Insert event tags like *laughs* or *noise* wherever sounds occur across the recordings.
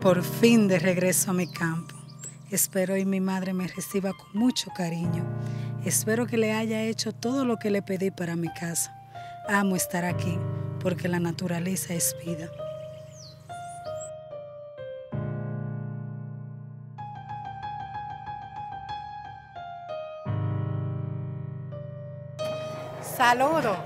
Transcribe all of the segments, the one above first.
por fin de regreso a mi campo. Espero y mi madre me reciba con mucho cariño. Espero que le haya hecho todo lo que le pedí para mi casa. Amo estar aquí porque la naturaleza es vida. Saludo.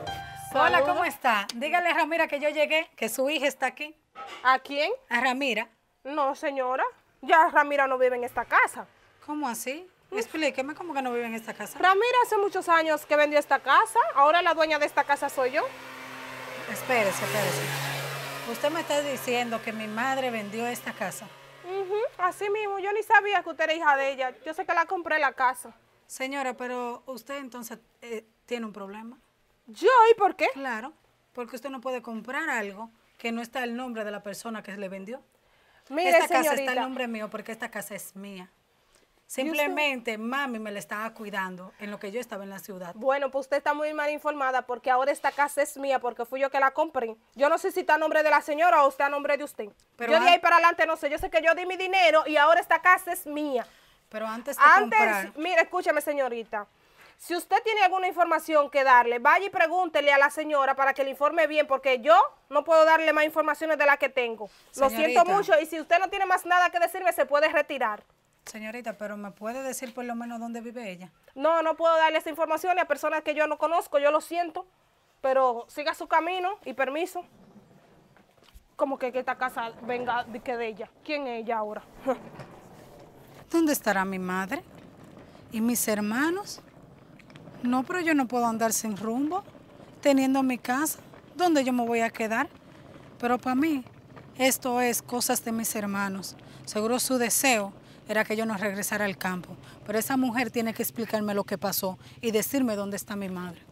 Hola, ¿cómo está? Dígale a Ramira que yo llegué, que su hija está aquí. ¿A quién? A Ramira. No, señora. Ya Ramira no vive en esta casa. ¿Cómo así? Mm. Explíqueme cómo que no vive en esta casa. Ramira hace muchos años que vendió esta casa. Ahora la dueña de esta casa soy yo. Espérese, espérese. Usted me está diciendo que mi madre vendió esta casa. Así mismo, yo ni sabía que usted era hija de ella. Yo sé que la compré la casa. Señora, pero usted entonces eh, tiene un problema. ¿Yo? ¿Y por qué? Claro, porque usted no puede comprar algo que no está el nombre de la persona que le vendió. Mire, esta casa está en nombre mío porque esta casa es mía. Simplemente mami me la estaba cuidando en lo que yo estaba en la ciudad. Bueno, pues usted está muy mal informada porque ahora esta casa es mía porque fui yo que la compré. Yo no sé si está a nombre de la señora o usted a nombre de usted. yo de ahí para adelante no sé. Yo sé que yo di mi dinero y ahora esta casa es mía. Pero antes antes, Mire, escúcheme señorita. Si usted tiene alguna información que darle, vaya y pregúntele a la señora para que le informe bien, porque yo no puedo darle más informaciones de las que tengo. Lo siento mucho y si usted no tiene más nada que decirme, se puede retirar. Señorita, pero ¿me puede decir por lo menos dónde vive ella? No, no puedo darle esa información a personas que yo no conozco, yo lo siento, pero siga su camino y permiso. Como que, esta casa venga de, que de ella. ¿Quién es ella ahora? *laughs* ¿Dónde estará mi madre? ¿Y mis hermanos? No, pero yo no puedo andar sin rumbo, teniendo mi casa, donde yo me voy a quedar. Pero para mí, esto es cosas de mis hermanos. Seguro su deseo era que yo no regresara al campo. Pero esa mujer tiene que explicarme lo que pasó y decirme dónde está mi madre.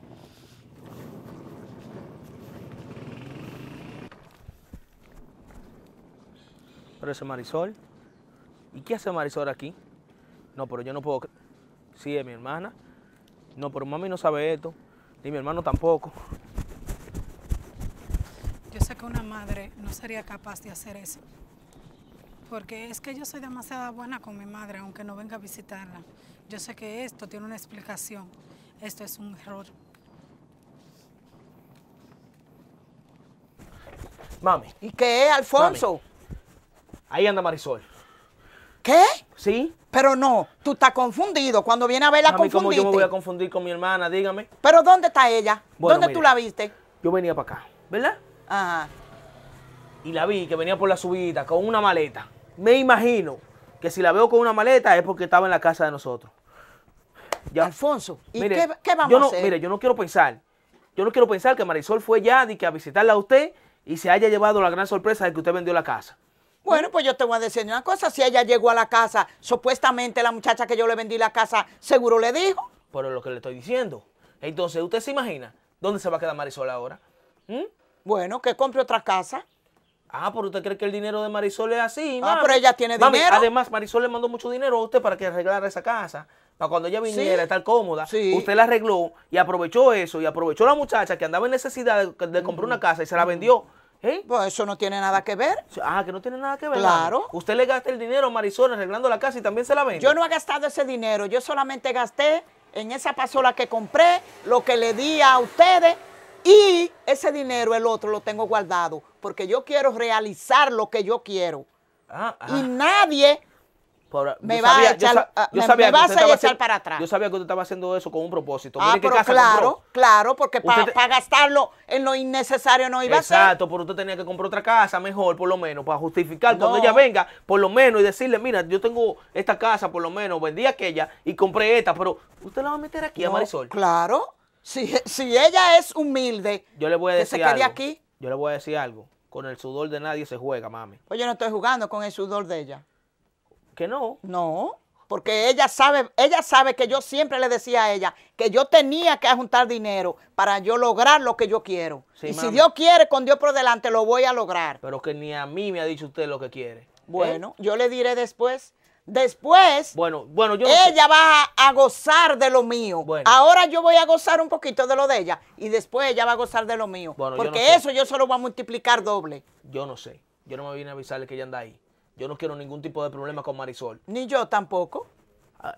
Pero ese Marisol. ¿Y qué hace Marisol aquí? No, pero yo no puedo... Sí, es mi hermana. No, pero mami no sabe esto, ni mi hermano tampoco. Yo sé que una madre no sería capaz de hacer eso. Porque es que yo soy demasiado buena con mi madre, aunque no venga a visitarla. Yo sé que esto tiene una explicación. Esto es un error. Mami. ¿Y qué es, Alfonso? Ahí anda Marisol. ¿Qué? Sí. Pero no, tú estás confundido. Cuando viene a verla, yo me voy a confundir con mi hermana? Dígame. ¿Pero dónde está ella? ¿Dónde tú la viste? Yo venía para acá, ¿verdad? Ajá. Y la vi que venía por la subida con una maleta. Me imagino que si la veo con una maleta es porque estaba en la casa de nosotros. Alfonso, ¿y qué, vamos yo no, Mire, yo no quiero pensar. Yo no quiero pensar que Marisol fue ya que a visitarla a usted y se haya llevado la gran sorpresa de que usted vendió la casa. Bueno, pues yo te voy a decir una cosa, si ella llegó a la casa, supuestamente la muchacha que yo le vendí la casa, seguro le dijo. Pero lo que le estoy diciendo. Entonces, ¿usted se imagina dónde se va a quedar Marisol ahora? ¿Mm? Bueno, que compre otra casa. Ah, pero usted cree que el dinero de Marisol es así. Ah, pero ella tiene dinero. Además, Marisol le mandó mucho dinero a usted para que arreglara esa casa. Para cuando ella viniera a estar cómoda. Usted la arregló y aprovechó eso. Y aprovechó la muchacha que andaba en necesidad de, comprar una casa y se la vendió. ¿Eh? Pues eso no tiene nada que ver. Ah, que no tiene nada que ver. Claro. Usted le gasta el dinero a Marisol arreglando la casa y también se la vende. Yo no he gastado ese dinero, yo solamente gasté en esa pasola que compré, lo que le di a ustedes y ese dinero, el otro, lo tengo guardado porque yo quiero realizar lo que yo quiero. ah. ah. Y nadie me vas a echar para atrás. Yo sabía que usted estaba haciendo eso con un propósito. Ah, pero claro, claro, porque para gastarlo en lo innecesario no iba a ser. Exacto, pero usted tenía que comprar otra casa mejor, por lo menos, para justificar cuando ella venga, por lo menos, y decirle, mira, yo tengo esta casa, por lo menos, vendí aquella y compré esta, pero usted la va a meter aquí a Marisol. Claro, si, si, ella es humilde, yo le voy a decir aquí. Yo le voy a decir algo. Con el sudor de nadie se juega, mami. Pues yo no estoy jugando con el sudor de ella. Que no. No, porque ella sabe, ella sabe que yo siempre le decía a ella que yo tenía que juntar dinero para yo lograr lo que yo quiero. y si Dios quiere, con Dios por delante, lo voy a lograr. Pero que ni a mí me ha dicho usted lo que quiere. ¿eh? Bueno, yo le diré después. Después, bueno, bueno, yo ella va a, gozar de lo mío. Ahora yo voy a gozar un poquito de lo de ella y después ella va a gozar de lo mío. porque eso yo solo va voy a multiplicar doble. Yo no sé. Yo no me vine a avisarle que ella anda ahí. Yo no quiero ningún tipo de problema con Marisol. Ni yo tampoco.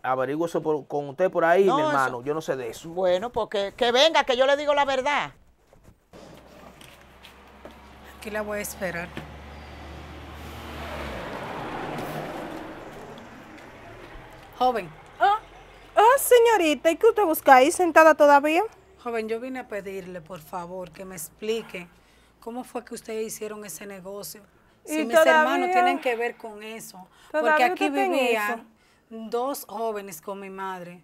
Averiguo eso con usted por ahí, mi hermano. Yo no sé de eso. Bueno, porque pues que venga, que yo le digo la verdad. Aquí la voy a esperar. Joven. Ah, ah señorita, ¿y qué usted busca ahí sentada todavía? Joven, yo vine a pedirle, por favor, que me explique cómo fue que ustedes hicieron ese negocio si mis hermanos tienen que ver con eso. Porque aquí vivían dos jóvenes con mi madre.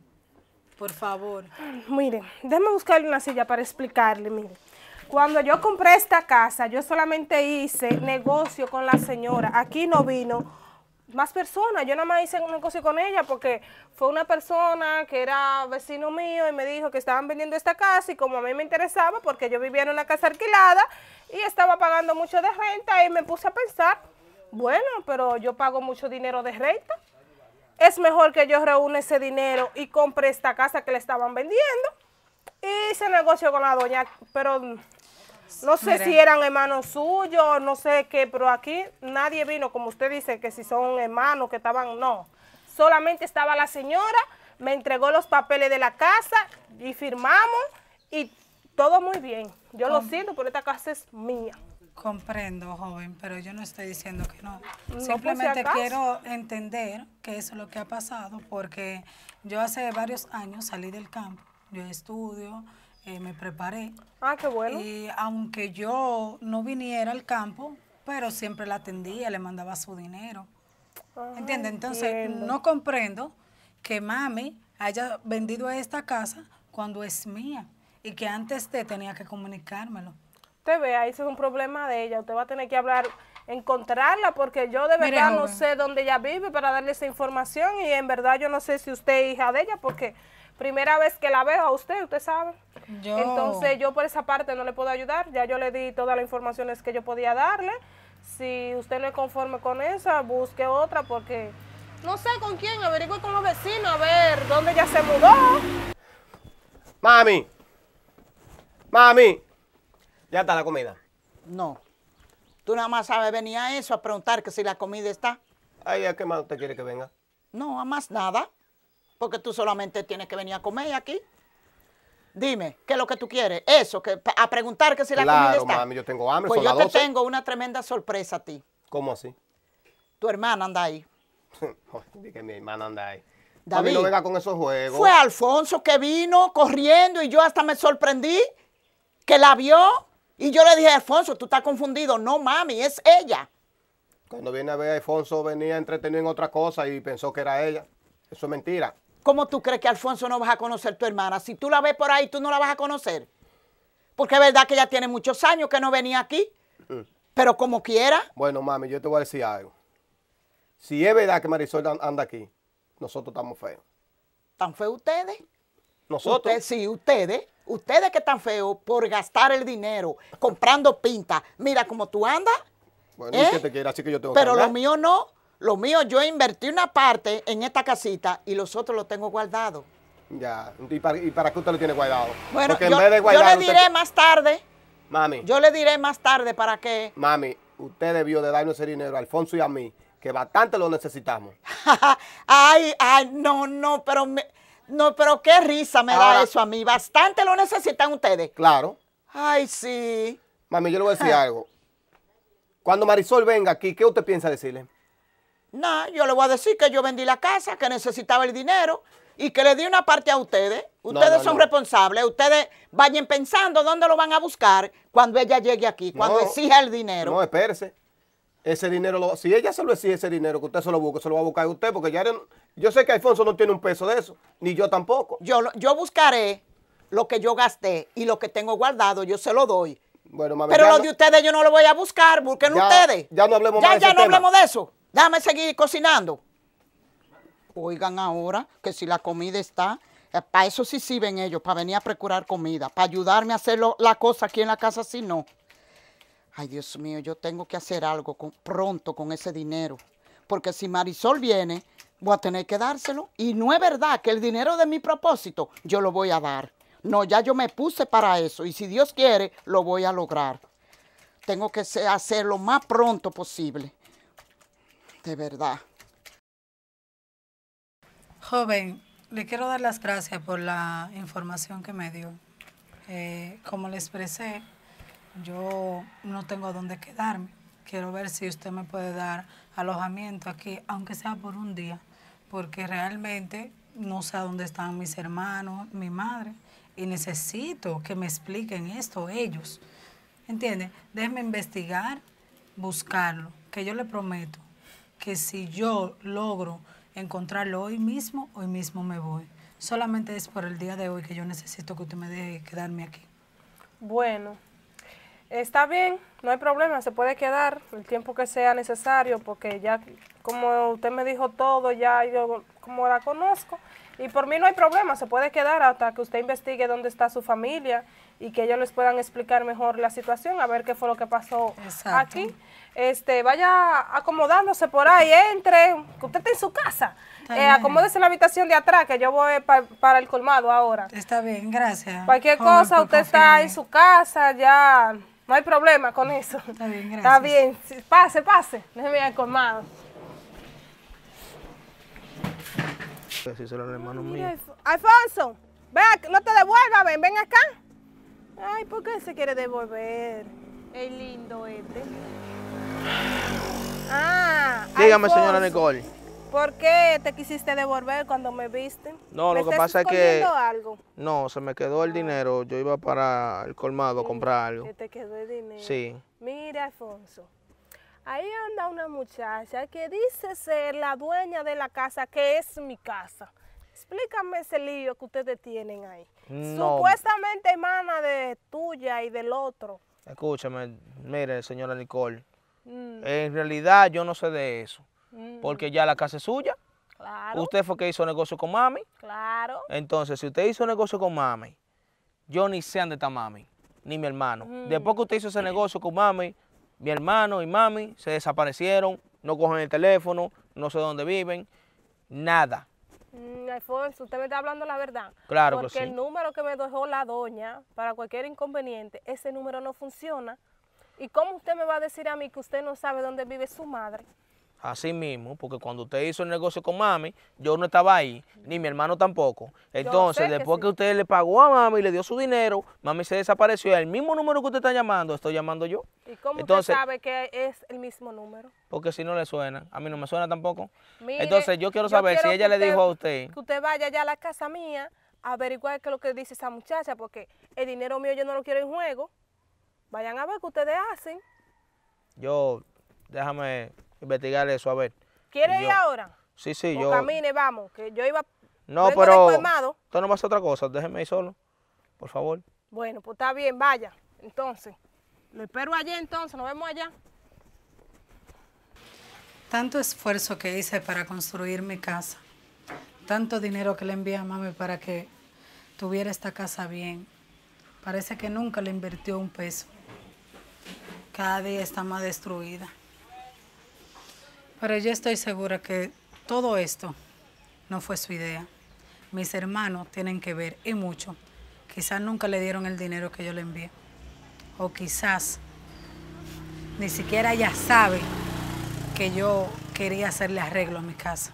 Por favor. Mire, déjeme buscarle una silla para explicarle, mire. Cuando yo compré esta casa, yo solamente hice negocio con la señora. Aquí no vino más personas. Yo nada más hice un negocio con ella porque fue una persona que era vecino mío y me dijo que estaban vendiendo esta casa y como a mí me interesaba porque yo vivía en una casa alquilada y estaba pagando mucho de renta y me puse a pensar, bueno, pero yo pago mucho dinero de renta. Es mejor que yo reúna ese dinero y compre esta casa que le estaban vendiendo. Y hice negocio con la doña, pero no sé si eran hermanos suyos, no sé qué, pero aquí nadie vino, como usted dice, que si son hermanos, que estaban, no. Solamente estaba la señora, me entregó los papeles de la casa y firmamos y todo muy bien. Yo lo siento, pero esta casa es mía. Comprendo, joven, pero yo no estoy diciendo que no. Simplemente quiero entender que es lo que ha pasado, porque yo hace varios años salí del campo, yo estudio, eh, me preparé. Ah, qué bueno. Y aunque yo no viniera al campo, pero siempre la atendía, le mandaba su dinero. Entiende, ah, ¿Entiendes? Entonces, no comprendo que mami haya vendido esta casa cuando es mía y que antes te tenía que comunicármelo. Usted ve, ahí es un problema de ella. Usted va a tener que hablar, encontrarla, porque yo de verdad no sé dónde ella vive para darle esa información y en verdad yo no sé si usted es hija de ella, porque primera vez que la veo a usted, usted sabe. Yo. Entonces yo por esa parte no le puedo ayudar, ya yo le di todas las informaciones que yo podía darle. Si usted no es conforme con esa, busque otra porque no sé con quién, averigüe con los vecinos a ver dónde ya se mudó. Mami, mami, ya está la comida. No, tú nada más sabes venir a eso, a preguntar que si la comida está. Ay, ¿a qué más usted quiere que venga? No, a más nada porque tú solamente tienes que venir a comer aquí. Dime, ¿qué es lo que tú quieres? Eso, que a preguntar que si la comida está. Claro, mami, yo tengo hambre, Pues yo te tengo una tremenda sorpresa a ti. ¿Cómo así? Tu hermana anda ahí. *laughs* Dije que mi hermana anda ahí. David, mami, no venga con esos juegos. Fue Alfonso que vino corriendo y yo hasta me sorprendí que la vio. Y yo le dije, Alfonso, tú estás confundido. No, mami, es ella. Cuando viene a ver, a Alfonso venía entretenido en otra cosa y pensó que era ella. Eso es mentira. ¿Cómo tú crees que Alfonso no vas a conocer tu hermana? Si tú la ves por ahí, tú no la vas a conocer. Porque es verdad que ya tiene muchos años que no venía aquí. Pero como quiera. Bueno, mami, yo te voy a decir algo. Si es verdad que Marisol anda aquí, nosotros estamos feos. ¿Tan feos ustedes? Nosotros. sí, ustedes. Ustedes que están feos por gastar el dinero, comprando pinta. Mira cómo tú andas. Bueno, es ¿Eh? que te quiera, así que yo tengo Pero lo mío no. Lo mío, yo invertí una parte en esta casita y los otros los tengo guardados. Ya, ¿y para, qué usted lo tiene guardado? Bueno, yo, le diré más tarde. Mami. Yo le diré más tarde para qué. Mami, usted debió de darnos ese dinero a Alfonso y a mí, que bastante lo necesitamos. *laughs* ay, ay, no, no, pero no, pero qué risa me da eso a mí. Bastante lo necesitan ustedes. Claro. Ay, sí. Mami, yo le voy a decir *laughs* algo. Cuando Marisol venga aquí, ¿qué usted piensa decirle? no, yo le voy a decir que yo vendí la casa, que necesitaba el dinero y que le di una parte a ustedes. Ustedes son responsables. Ustedes vayan pensando dónde lo van a buscar cuando ella llegue aquí, cuando exija el dinero. No, espérese. Ese dinero, si ella se lo exige ese dinero, que usted se lo busque, se lo va a buscar usted, porque ya yo sé que Alfonso no tiene un peso de eso, ni yo tampoco. Yo, yo buscaré lo que yo gasté y lo que tengo guardado, yo se lo doy. Bueno, Pero lo de ustedes yo no lo voy a buscar, busquen ustedes. Ya no hablemos de Ya, ya no hablemos de eso. Dame seguir cocinando. Oigan ahora que si la comida está, eh, para eso sí sirven ellos, para venir a procurar comida, para ayudarme a hacer la cosa aquí en la casa, si no. Ay, Dios mío, yo tengo que hacer algo pronto con ese dinero, porque si Marisol viene, voy a tener que dárselo. Y no es verdad que el dinero de mi propósito yo lo voy a dar. No, ya yo me puse para eso y si Dios quiere, lo voy a lograr. Tengo que hacerlo más pronto posible de verdad. Joven, le quiero dar las gracias por la información que me dio. Eh, como le expresé, yo no tengo dónde quedarme. Quiero ver si usted me puede dar alojamiento aquí, aunque sea por un día, porque realmente no sé dónde están mis hermanos, mi madre, y necesito que me expliquen esto ellos. ¿Entiende? Déjeme investigar, buscarlo, que yo le prometo que si yo logro encontrarlo hoy mismo, hoy mismo me voy. Solamente es por el día de hoy que yo necesito que usted me deje quedarme aquí. Bueno, está bien, no hay problema, se puede quedar el tiempo que sea necesario, porque ya, como usted me dijo todo, ya yo como la conozco, y por mí no hay problema, se puede quedar hasta que usted investigue dónde está su familia y que ellos les puedan explicar mejor la situación, a ver qué fue lo que pasó aquí. Este, vaya acomodándose por ahí, entre, usted está en su casa, eh, acomódese en la habitación de atrás, que yo voy para el colmado ahora. Está bien, gracias. Cualquier cosa, usted está en su casa, ya no hay problema con eso. Está bien, gracias. Está bien, pase, pase, déjeme ir al colmado. Pues hermano mío. Alfonso, ven, no te devuelvas, ven, ven acá. Ay, ¿por qué se quiere devolver? El lindo este. Ah, Dígame, señora Nicole. ¿Por qué te quisiste devolver cuando me viste? No, lo que pasa es que... algo? No, se me quedó el ah. dinero. Yo iba para el colmado a comprar algo. ¿Te quedó el dinero? Sí. Mira, Alfonso. Ahí anda una muchacha que dice ser la dueña de la casa, que es mi casa. Explícame ese lío que ustedes tienen ahí. Supuestamente hermana de tuya y del otro. Escúchame, mire, señora Nicole, mm. en realidad yo no sé de eso, mm. porque ya la casa es suya. Claro. Usted fue que hizo negocio con mami. Claro. Entonces, si usted hizo negocio con mami, yo ni sé dónde está mami, ni mi hermano. Mm. Después que usted hizo ese negocio con mami, mi hermano y mami se desaparecieron, no cogen el teléfono, no sé dónde viven, nada. Mm, Alfonso, usted me está hablando la verdad. Claro Porque el número que me dejó la doña para cualquier inconveniente, ese número no funciona. ¿Y cómo usted me va a decir a mí que usted no sabe dónde vive su madre? Así mismo, porque cuando usted hizo el negocio con mami, yo no estaba ahí, ni mi hermano tampoco. Entonces, después que, usted le pagó a mami, y le dio su dinero, mami se desapareció. El mismo número que usted está llamando, estoy llamando yo. ¿Y cómo usted sabe que es el mismo número? Porque si no le suena, a mí no me suena tampoco. Entonces, yo quiero saber si ella le dijo a usted... Que usted vaya ya a la casa mía a averiguar qué es lo que dice esa muchacha, porque el dinero mío yo no lo quiero en juego. Vayan a ver qué ustedes hacen. Yo, déjame investigar eso, a ver. ¿Quieres ir ahora? Sí, sí, yo. camine, vamos, que yo iba... No, pero... Esto no va otra cosa, déjeme ir solo, por favor. Bueno, pues está bien, vaya, entonces. Lo espero allá entonces, nos vemos allá. Tanto esfuerzo que hice para construir mi casa, tanto dinero que le envié a mami para que tuviera esta casa bien, parece que nunca le invirtió un peso. Cada día está más destruida. Pero yo estoy segura que todo esto no fue su idea. Mis hermanos tienen que ver, y mucho. Quizás nunca le dieron el dinero que yo le envié. O quizás ni siquiera ella sabe que yo quería hacerle arreglo a mi casa.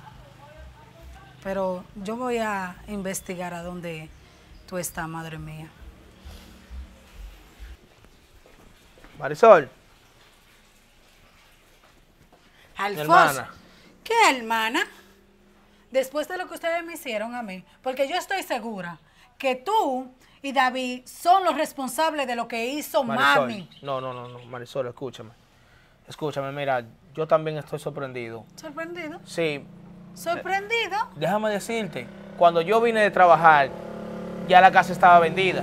Pero yo voy a investigar a dónde tú estás, madre mía. Marisol. ¿Qué hermana? Después de lo que ustedes me hicieron a mí, porque yo estoy segura que tú y David son los responsables de lo que hizo mami. No, no, no, no, Marisol, escúchame. Escúchame, mira, yo también estoy sorprendido. ¿Sorprendido? Sí. ¿Sorprendido? Déjame decirte, cuando yo vine de trabajar, ya la casa estaba vendida.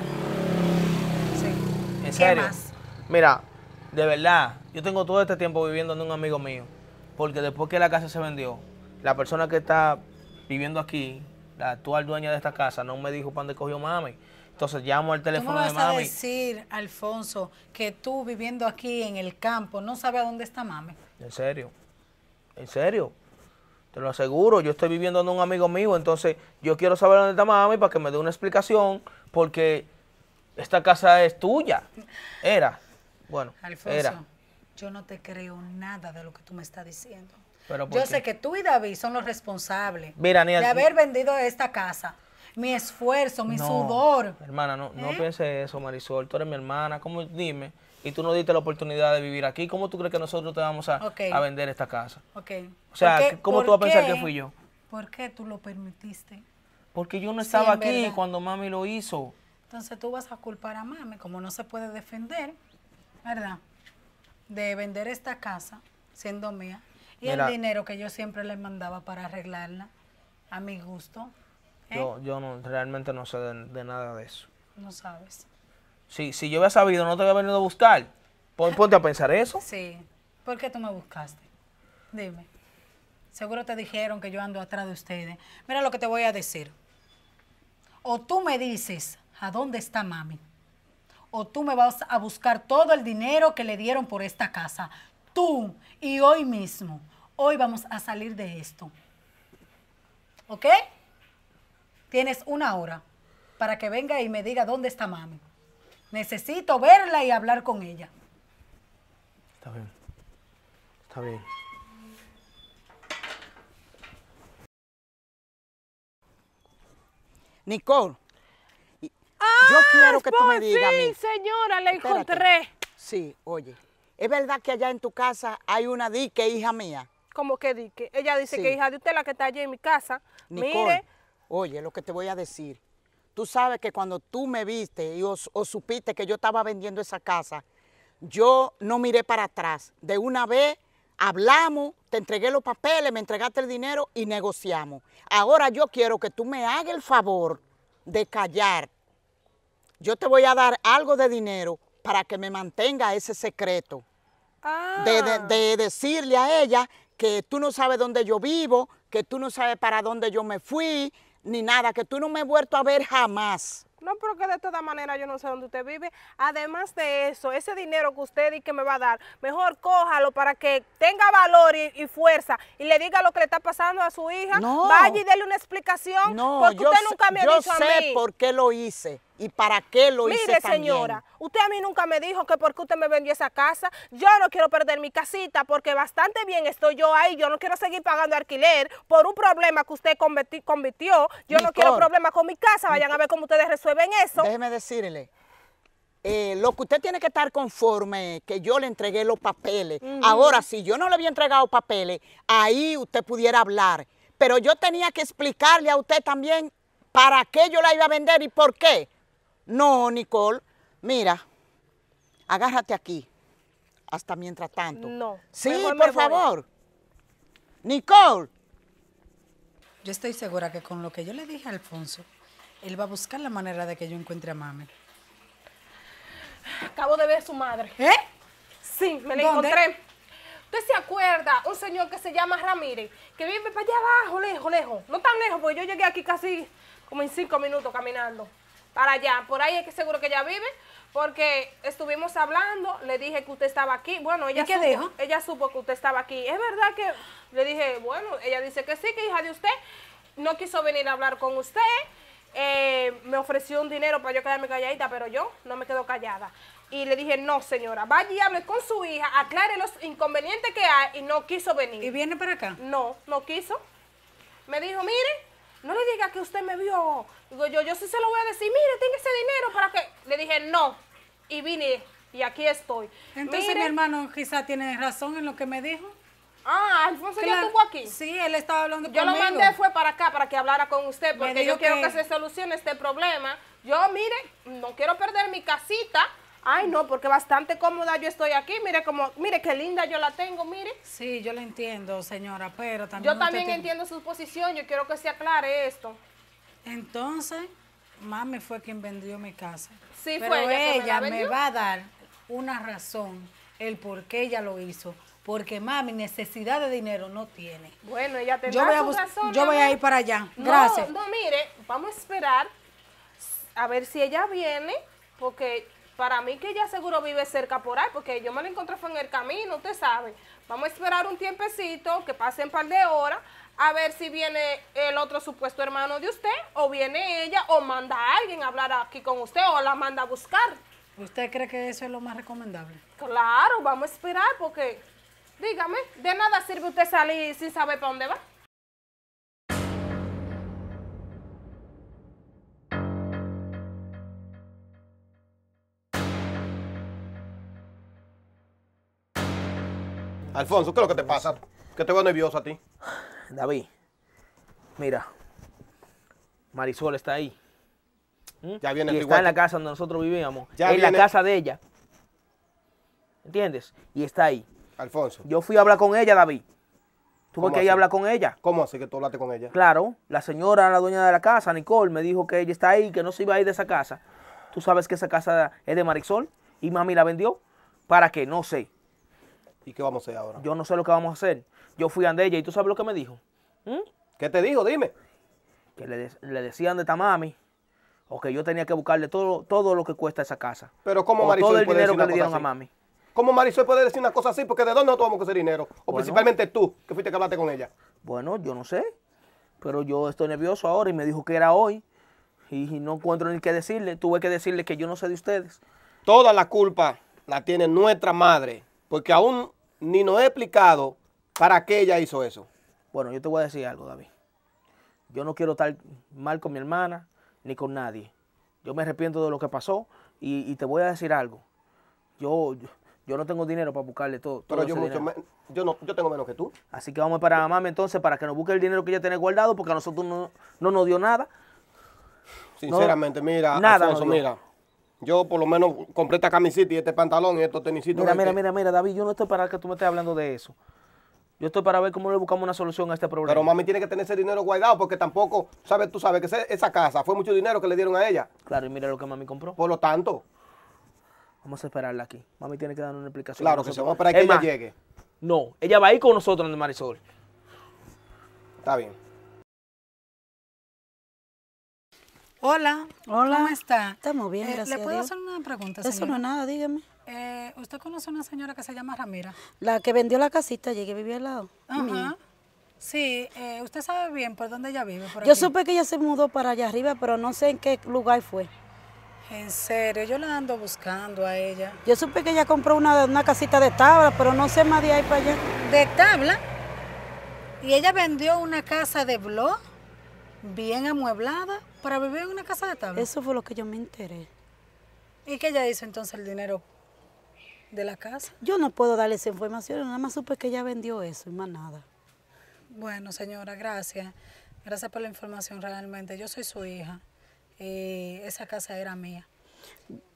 Sí. ¿En serio? ¿Qué más? Mira, de verdad, yo tengo todo este tiempo viviendo en un amigo mío porque después que la casa se vendió, la persona que está viviendo aquí, la actual dueña de esta casa, no me dijo para dónde cogió mami. Entonces llamo al teléfono mami. me vas a decir, Alfonso, que tú viviendo aquí en el campo no sabes a dónde está mami? En serio, en serio. Te lo aseguro, yo estoy viviendo en un amigo mío, entonces yo quiero saber dónde está mami para que me dé una explicación, porque esta casa es tuya. Era. Bueno, Alfonso, era yo no te creo nada de lo que tú me estás diciendo. yo sé que tú y David son los responsables de haber vendido esta casa. Mi esfuerzo, mi sudor. Hermana, no, ¿Eh? pienses eso, Marisol. Tú eres mi hermana. ¿Cómo, dime, y tú no diste la oportunidad de vivir aquí, ¿cómo tú crees que nosotros te vamos a, vender esta casa? Okay. O sea, ¿cómo tú vas a pensar que fui yo? ¿Por qué tú lo permitiste? Porque yo no estaba aquí cuando mami lo hizo. Entonces tú vas a culpar a mami, como no se puede defender, ¿verdad? de vender esta casa, siendo mía, y el dinero que yo siempre le mandaba para arreglarla, a mi gusto. ¿eh? Yo, yo no, realmente no sé de, nada de eso. No sabes. Si, si yo hubiera sabido, no te hubiera venido a buscar. ponte a pensar eso. Sí. ¿Por qué tú me buscaste? Dime. Seguro te dijeron que yo ando atrás de ustedes. Mira lo que te voy a decir. O tú me dices a dónde está mami o tú me vas a buscar todo el dinero que le dieron por esta casa. Tú y hoy mismo. Hoy vamos a salir de esto. ¿Ok? Tienes una hora para que venga y me diga dónde está mami. Necesito verla y hablar con ella. Está bien. Está bien. Nicole, yo ah, quiero que tú pues me digas. Sí, señora, la encontré. Sí, oye, ¿es verdad que allá en tu casa hay una dique, hija mía? ¿Cómo que dique? Ella dice que hija de usted la que está allí en mi casa. Nicole, Mire. Oye, lo que te voy a decir. Tú sabes que cuando tú me viste y supiste que yo estaba vendiendo esa casa, yo no miré para atrás. De una vez hablamos, te entregué los papeles, me entregaste el dinero y negociamos. Ahora yo quiero que tú me hagas el favor de callar yo te voy a dar algo de dinero para que me mantenga ese secreto. De, ah. de, decirle a ella que tú no sabes dónde yo vivo, que tú no sabes para dónde yo me fui, ni nada, que tú no me he vuelto a ver jamás. No, pero que de todas maneras yo no sé dónde usted vive. Además de eso, ese dinero que usted y que me va a dar, mejor cójalo para que tenga valor y, fuerza y le diga lo que le está pasando a su hija. Vaya y déle una explicación. No, porque usted nunca me ha sé por qué lo hice. ¿Y para qué lo hice Mire, señora, usted a mí nunca me dijo que porque usted me vendió esa casa. Yo no quiero perder mi casita porque bastante bien estoy yo ahí. Yo no quiero seguir pagando alquiler por un problema que usted convirtió. Yo no quiero problemas con mi casa. Vayan a ver cómo ustedes resuelven ven eso. Déjeme decirle. Eh, lo que usted tiene que estar conforme que yo le entregué los papeles. Ahora, si yo no le había entregado papeles, ahí usted pudiera hablar. Pero yo tenía que explicarle a usted también para qué yo la iba a vender y por qué. No, Nicole, mira, agárrate aquí, hasta mientras tanto. No. Sí, por favor. Nicole. Yo estoy segura que con lo que yo le dije a Alfonso, él va a buscar la manera de que yo encuentre a mami. Acabo de ver a su madre. ¿Eh? Sí, me la encontré. ¿Usted se acuerda? Un señor que se llama Ramírez, que vive para allá abajo, lejos, lejos. No tan lejos, porque yo llegué aquí casi como en cinco minutos caminando. Para allá, por ahí es que seguro que ella vive, porque estuvimos hablando, le dije que usted estaba aquí. Bueno, ella ¿Y qué dijo? Ella supo que usted estaba aquí. Es verdad que le dije, bueno, ella dice que sí, que hija de usted. No quiso venir a hablar con usted eh, me ofreció un dinero para yo quedarme calladita, pero yo no me quedo callada. Y le dije, no señora, vaya y hable con su hija, aclare los inconvenientes que hay, y no quiso venir. ¿Y viene para acá? No, no quiso. Me dijo, mire, no le diga que usted me vio. Digo yo, yo sí se lo voy a decir, mire, tiene ese dinero para que... Le dije, no. Y vine y aquí estoy. Entonces mi hermano quizá tiene razón en lo que me dijo. Ah, Alfonso ya estuvo aquí. Sí, él estaba hablando yo conmigo. Yo lo mandé fue para acá, para que hablara con usted, porque yo quiero que... se solucione este problema. Yo, mire, no quiero perder mi casita, Ay, no, porque bastante cómoda yo estoy aquí. Mire como, mire qué linda yo la tengo, mire. Sí, yo la entiendo, señora, pero también Yo también entiendo su posición, yo quiero que se aclare esto. Entonces, mami fue quien vendió mi casa. Sí, fue ella, ella me, me va a dar una razón el por qué ella lo hizo porque mami necesidad de dinero no tiene. Bueno, ella te yo voy a, razón, Yo voy a ir para allá. Gracias. No, mire, vamos a esperar a ver si ella viene, porque para mí que ella seguro vive cerca por ahí, porque yo me la encontré fue en el camino, usted sabe. Vamos a esperar un tiempecito, que pasen un par de horas, a ver si viene el otro supuesto hermano de usted, o viene ella, o manda a alguien a hablar aquí con usted, o la manda a buscar. ¿Usted cree que eso es lo más recomendable? Claro, vamos a esperar porque Dígame, de nada sirve usted salir sin saber para dónde va. Alfonso, ¿qué es lo que te pasa? Que te veo nervioso a ti. David, mira, Marisol está ahí. ¿Mm? Ya viene y está en la casa donde nosotros vivíamos. Ya en la casa de ella. ¿Entiendes? Y está ahí. Alfonso. Yo fui a hablar con ella, David. Tuve que ir a hablar con ella. ¿Cómo así que tú hablaste con ella? Claro, la señora, la dueña de la casa, Nicole, me dijo que ella está ahí, que no se iba a ir de esa casa. Tú sabes que esa casa es de Marisol y mami la vendió. ¿Para qué? No sé. ¿Y qué vamos a hacer ahora? Yo no sé lo que vamos a hacer. Yo fui a ella y tú sabes lo que me dijo. ¿Mm? ¿Qué te dijo? Dime. Que le, decían de esta mami o que yo tenía que buscarle todo, todo lo que cuesta esa casa. Pero ¿cómo Marisol todo el dinero que le dieron a mami. ¿Cómo Marisol puede decir una cosa así? Porque de dónde no tomamos ese dinero. O principalmente tú, que fuiste que hablaste con ella. Bueno, yo no sé. Pero yo estoy nervioso ahora y me dijo que era hoy. Y, no encuentro ni qué decirle. Tuve que decirle que yo no sé de ustedes. Toda la culpa la tiene nuestra madre. Porque aún ni nos he explicado para qué ella hizo eso. Bueno, yo te voy a decir algo, David. Yo no quiero estar mal con mi hermana ni con nadie. Yo me arrepiento de lo que pasó y, te voy a decir algo. yo yo no tengo dinero para buscarle todo. Pero yo, mucho yo, no, yo tengo menos que tú. Así que vamos para mami entonces para que nos busque el dinero que ella tiene guardado porque a nosotros no, nos dio nada. Sinceramente, mira, nada mira. Yo por lo menos compré esta camiseta y este pantalón y estos tenisitos. Mira, mira, mira, mira, David, yo no estoy para que tú me estés hablando de eso. Yo estoy para ver cómo le buscamos una solución a este problema. Pero mami tiene que tener ese dinero guardado porque tampoco, sabes, tú sabes que esa casa fue mucho dinero que le dieron a ella. Claro, y mira lo que mami compró. Por lo tanto, Vamos a esperarla aquí. Mami tiene que dar una explicación. Claro, que se va a esperar que ella llegue. No, ella va a ir con nosotros el Marisol. Está bien. Hola. Hola. ¿Cómo está? Estamos bien, eh, gracias ¿Le puedo hacer una pregunta, señora? Eso no es nada, dígame. Eh, ¿Usted conoce a una señora que se llama Ramira? La que vendió la casita llegué que vivía al lado. Ajá. Sí, eh, usted sabe bien por dónde ella vive. Yo supe que ella se mudó para allá arriba, pero no sé en qué lugar fue. En serio, yo la ando buscando a ella. Yo supe que ella compró una, una casita de tabla, pero no sé más de ahí para allá. ¿De tabla? Y ella vendió una casa de blog, bien amueblada, para vivir en una casa de tabla. Eso fue lo que yo me enteré. ¿Y qué ella hizo entonces el dinero de la casa? Yo no puedo darle esa información, nada más supe que ella vendió eso y más nada. Bueno, señora, gracias. Gracias por la información realmente. Yo soy su hija eh, esa casa era mía.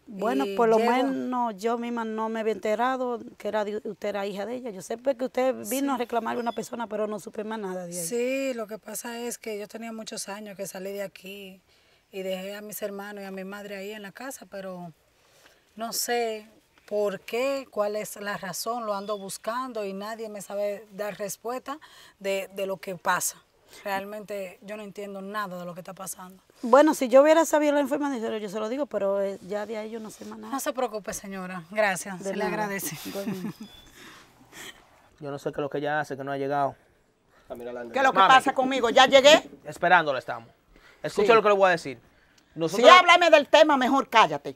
Bueno, por lo menos yo misma no me había enterado que era usted era hija de ella. Yo sé que usted vino a reclamar a una persona, pero no supe más nada de ella. Sí, lo que pasa es que yo tenía muchos años que salí de aquí y dejé a mis hermanos y a mi madre ahí en la casa, pero no sé por qué, cuál es la razón, lo ando buscando y nadie me sabe dar respuesta de, de lo que pasa. Realmente yo no entiendo nada de lo que está pasando. Bueno, si yo hubiera sabido la información, yo se lo digo, pero eh, ya de ahí yo no sé más nada. No se preocupe, señora. Gracias. se le agradece. *laughs* Yo no sé qué es lo que ella hace, que no ha llegado. ¿Qué es lo que pasa conmigo? ¿Ya llegué? Esperándola estamos. Escucha lo que le voy a decir. Nosotros... Si háblame del tema, mejor cállate.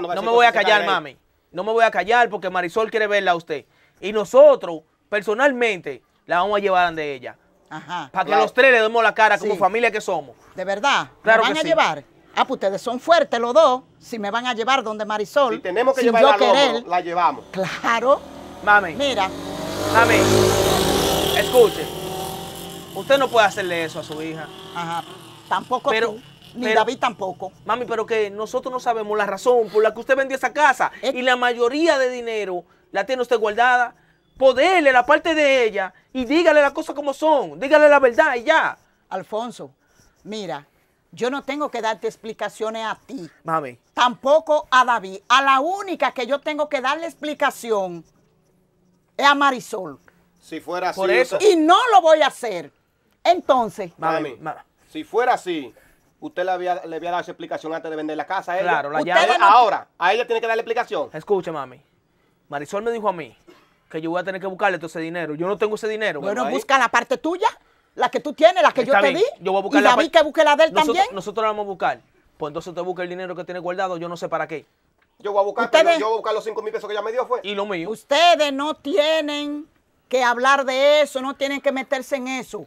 no, me voy a callar, mami. No me voy a callar porque Marisol quiere verla a usted. Y nosotros, personalmente, la vamos a llevar de ella. Ajá. Para que los tres le demos la cara como familia que somos. ¿De verdad? Claro van a llevar? Ah, pues ustedes son fuertes los dos. Si me van a llevar donde Marisol. Si tenemos que llevarla querer, la llevamos. Claro. Mami. Mira. Mami. Escuche. Usted no puede hacerle eso a su hija. Ajá. Tampoco pero, tú, Ni David tampoco. Mami, pero que nosotros no sabemos la razón por la que usted vendió esa casa. Y la mayoría de dinero la tiene usted guardada. Poderle la parte de ella y dígale las cosas como son, dígale la verdad y ya. Alfonso, mira, yo no tengo que darte explicaciones a ti. Mami. Tampoco a David. A la única que yo tengo que darle explicación es a Marisol. Si fuera así. Por eso. Y no lo voy a hacer. Entonces. Mami, si fuera así, usted le había, le había dado esa explicación antes de vender la casa a ella. Claro, la Ahora, a ella tiene que darle explicación. Escuche, mami. Marisol me dijo a mí que yo voy a tener que buscarle todo ese dinero. Yo no tengo ese dinero. Bueno, busca la parte tuya, la que tú tienes, la que yo te di. Yo voy a buscar y David que busque la de él también. Nosotros la vamos a buscar. Pues entonces usted busca el dinero que tiene guardado, yo no sé para qué. Yo voy a buscar, yo voy a buscar los 5 mil pesos que ella me dio, fue. Y lo mío. Ustedes no tienen que hablar de eso, no tienen que meterse en eso.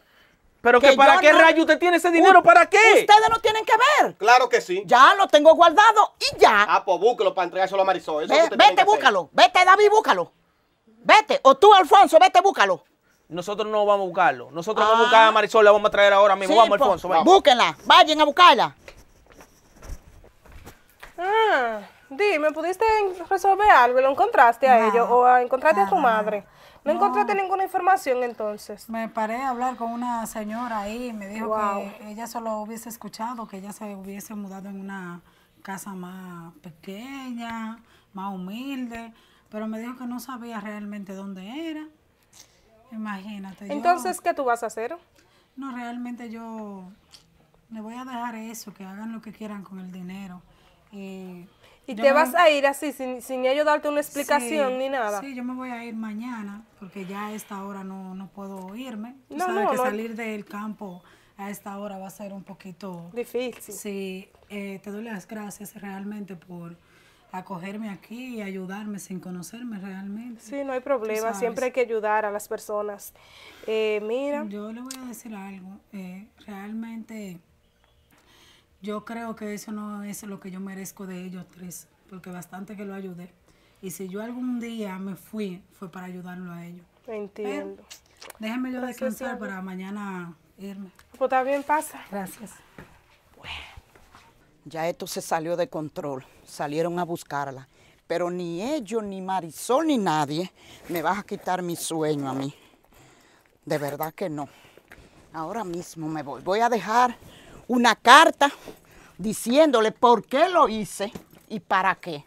Pero que, para qué rayo usted tiene ese dinero, ¿para qué? Ustedes no tienen que ver. Claro que sí. Ya lo tengo guardado y ya. Ah, pues búscalo para entregárselo a Marisol. Eso vete, búscalo. Vete, David, búscalo. Vete, o tú, Alfonso, vete, búscalo. Nosotros no vamos a buscarlo. Nosotros vamos a buscar a ah. Marisol, la vamos a traer ahora mismo. vamos, Alfonso, vamos. Búsquenla, vayan a buscarla. Ah, dime, ¿pudiste resolver algo? ¿Lo encontraste a ellos o encontraste a tu madre? ¿No, encontraste ninguna información entonces? Me paré a hablar con una señora ahí y me dijo que ella solo hubiese escuchado, que ella se hubiese mudado en una casa más pequeña, más humilde pero me dijo que no sabía realmente dónde era. Imagínate. Entonces, ¿qué tú vas a hacer? No, realmente yo le voy a dejar eso, que hagan lo que quieran con el dinero. Eh, ¿Y te vas a ir así, sin, sin ellos darte una explicación ni nada? Sí, yo me voy a ir mañana, porque ya a esta hora no, no puedo irme. no, sabes que salir del campo a esta hora va a ser un poquito... Difícil. Sí, eh, te doy las gracias realmente por acogerme aquí y ayudarme sin conocerme realmente. Sí, no hay problema, siempre hay que ayudar a las personas. Eh, mira. Yo le voy a decir algo, eh, realmente yo creo que eso no es lo que yo merezco de ellos tres, porque bastante que lo ayudé. Y si yo algún día me fui, fue para ayudarlo a ellos. Entiendo. Déjenme déjeme yo descansar para mañana irme. Pues está bien, pasa. Gracias. Bueno. Ya esto se salió de control, salieron a buscarla. Pero ni ellos, ni Marisol, ni nadie me vas a quitar mi sueño a mí. De verdad que no. Ahora mismo me voy. Voy a dejar una carta diciéndole por qué lo hice y para qué.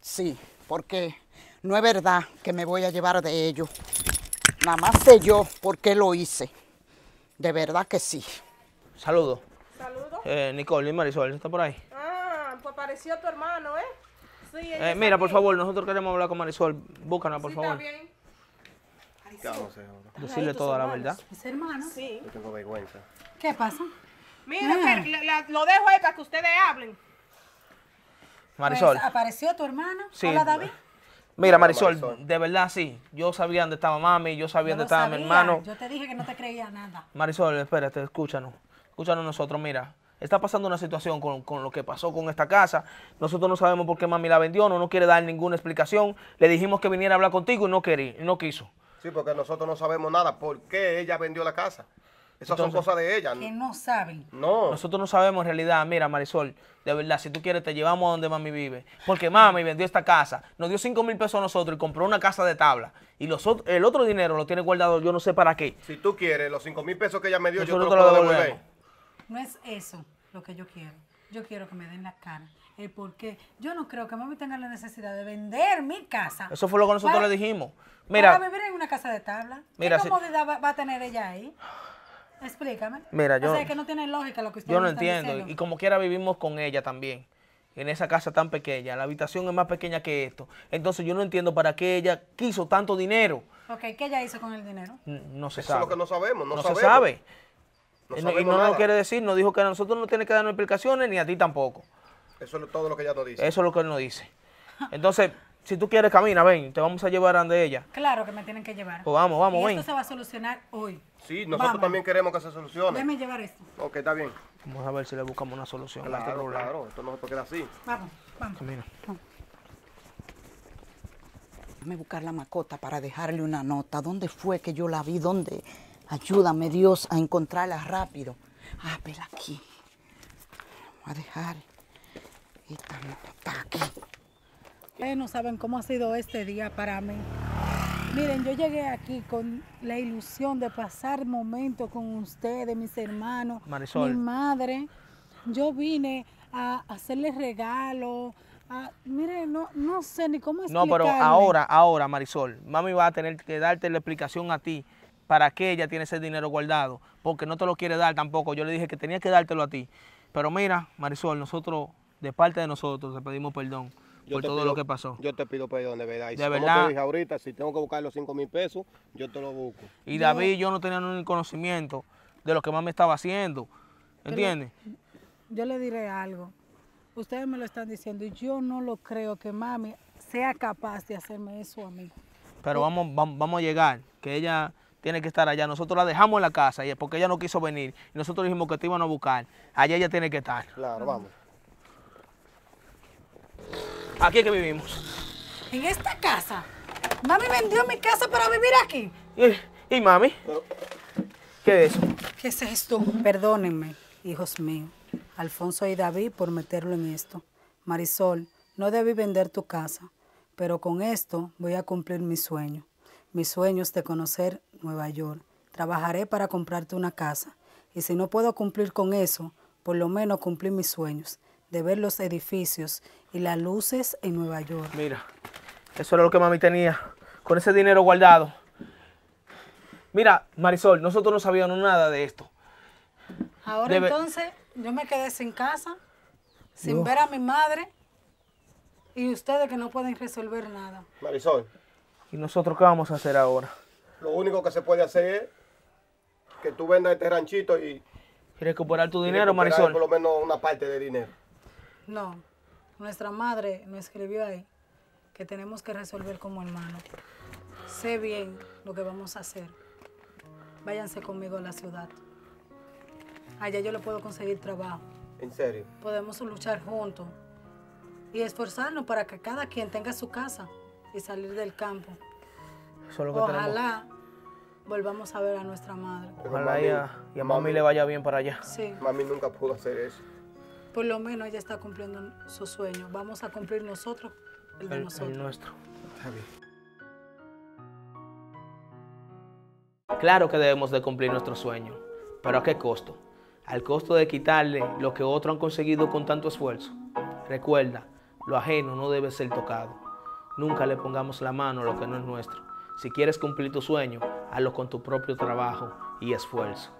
Sí, porque no es verdad que me voy a llevar de ello. Nada más sé yo por qué lo hice. De verdad que sí. Saludos. Eh, Nicole y Marisol, ¿está por ahí? Ah, pues apareció tu hermano, ¿eh? Sí, eh, mira, por favor, nosotros queremos hablar con Marisol. Búscanos, por sí, favor. Está bien. Marisol. Decirle toda la verdad. ¿Es hermano? Sí. Yo tengo vergüenza. ¿Qué pasa? Mira, ah. lo dejo ahí para que ustedes hablen. Marisol. Pues, ¿Apareció tu hermano? Sí. Hola, David. Mira, Marisol, de verdad sí. Yo sabía dónde estaba mami, yo sabía dónde estaba mi hermano. Yo te dije que no te creía nada. Marisol, espérate, escúchanos. Escúchanos nosotros, mira está pasando una situación con, lo que pasó con esta casa. Nosotros no sabemos por qué mami la vendió, no quiere dar ninguna explicación. Le dijimos que viniera a hablar contigo y no, quería, no quiso. Sí, porque nosotros no sabemos nada por qué ella vendió la casa. Esas son cosas de ella. Que no saben. No. Nosotros no sabemos en realidad. Mira, Marisol, de verdad, si tú quieres, te llevamos a donde mami vive. Porque mami vendió esta casa, nos dio 5 mil pesos a nosotros y compró una casa de tabla. Y los, el otro dinero lo tiene guardado, yo no sé para qué. Si tú quieres, los 5 mil pesos que ella me dio, yo te lo, lo devolver. No es eso lo que yo quiero. Yo quiero que me den la cara. El por qué. Yo no creo que mami tenga la necesidad de vender mi casa. Eso fue lo que nosotros le dijimos. Mira. Para vivir en una casa de tabla. Mira, ¿Qué comodidad va, a tener ella ahí? Explícame. Mira, yo. O sea, que no tiene lógica lo que usted Yo no entiendo. Y como quiera vivimos con ella también. En esa casa tan pequeña. La habitación es más pequeña que esto. Entonces yo no entiendo para qué ella quiso tanto dinero. Ok, ¿qué ella hizo con el dinero? No, se sabe. Eso es lo que no sabemos. No, se sabe y, no, nos quiere decir, nos dijo que a nosotros no tiene que darnos explicaciones ni a ti tampoco. Eso es todo lo que ella nos dice. Eso es lo que él nos dice. Entonces, si tú quieres, camina, ven, te vamos a llevar a donde ella. Claro que me tienen que llevar. Pues vamos, vamos, y ven. Esto se va a solucionar hoy. Sí, nosotros también queremos que se solucione. Déjame llevar esto. Ok, está bien. Vamos a ver si le buscamos una solución este claro, Claro, esto no se puede quedar así. Vamos, vamos. Camina. Déjame buscar la macota para dejarle una nota. ¿Dónde fue que yo la vi? ¿Dónde? Ayúdame, Dios, a encontrarla rápido. Ah, pero aquí. Voy a dejar. Esta está aquí. Ustedes no saben cómo ha sido este día para mí. Miren, yo llegué aquí con la ilusión de pasar momentos con ustedes, mis hermanos, mi madre. Yo vine a hacerles regalos. Miren, no, no sé ni cómo explicarle. No, pero ahora, ahora, Marisol, mami va a tener que darte la explicación a ti para qué ella tiene ese dinero guardado, porque no te lo quiere dar tampoco. Yo le dije que tenía que dártelo a ti. Pero mira, Marisol, nosotros, de parte de nosotros, te pedimos perdón por todo lo que pasó. Yo te pido perdón, de verdad. de si verdad. ahorita, si tengo que buscar los 5 mil pesos, yo te lo busco. Y David, yo, no tenía ningún conocimiento de lo que mami estaba haciendo. ¿Entiendes? Yo le diré algo. Ustedes me lo están diciendo y yo no lo creo que mami sea capaz de hacerme eso a mí. Pero vamos, vamos, vamos a llegar, que ella tiene que estar allá. Nosotros la dejamos en la casa porque ella no quiso venir. Y nosotros dijimos que te iban a buscar. Allá ella tiene que estar. Claro, vamos. Aquí es que vivimos. ¿En esta casa? Mami vendió mi casa para vivir aquí. ¿Y, y mami? ¿Qué es eso? ¿Qué es esto? Perdónenme, hijos míos. Alfonso y David por meterlo en esto. Marisol, no debí vender tu casa, pero con esto voy a cumplir mi sueño. Mis sueños de conocer Nueva York. Trabajaré para comprarte una casa. Y si no puedo cumplir con eso, por lo menos cumplir mis sueños de ver los edificios y las luces en Nueva York. Mira, eso era lo que mami tenía, con ese dinero guardado. Mira, Marisol, nosotros no sabíamos nada de esto. Ahora entonces yo me quedé sin casa, sin ver a mi madre y ustedes que no pueden resolver nada. Marisol, ¿Y nosotros qué vamos a hacer ahora? Lo único que se puede hacer es que tú vendas este ranchito y... recuperar tu dinero, recuperar Marisol? por lo menos una parte de dinero. No, nuestra madre me escribió ahí que tenemos que resolver como hermanos. Sé bien lo que vamos a hacer. Váyanse conmigo a la ciudad. Allá yo le puedo conseguir trabajo. ¿En serio? Podemos luchar juntos y esforzarnos para que cada quien tenga su casa y salir del campo. Ojalá volvamos a ver a nuestra madre. Ojalá y, a, mamá a mami, le vaya bien para allá. Sí. Mami nunca pudo hacer eso. Por lo menos ella está cumpliendo su sueño. Vamos a cumplir nosotros el de nosotros. El nuestro. Está bien. Claro que debemos de cumplir nuestro sueño, pero ¿a qué costo? Al costo de quitarle lo que otros han conseguido con tanto esfuerzo. Recuerda, lo ajeno no debe ser tocado. Nunca le pongamos la mano a lo que no es nuestro. Si quieres cumplir tu sueño, hazlo con tu propio trabajo y esfuerzo.